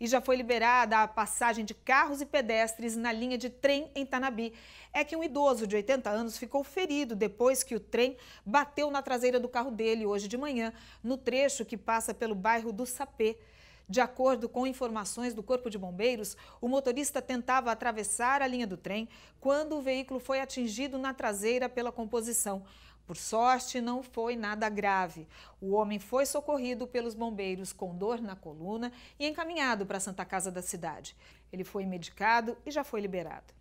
E já foi liberada a passagem de carros e pedestres na linha de trem em Tanabi. É que um idoso de 80 anos ficou ferido depois que o trem bateu na traseira do carro dele hoje de manhã, no trecho que passa pelo bairro do Sapê. De acordo com informações do Corpo de Bombeiros, o motorista tentava atravessar a linha do trem quando o veículo foi atingido na traseira pela composição. Por sorte, não foi nada grave. O homem foi socorrido pelos bombeiros com dor na coluna e encaminhado para a Santa Casa da cidade. Ele foi medicado e já foi liberado.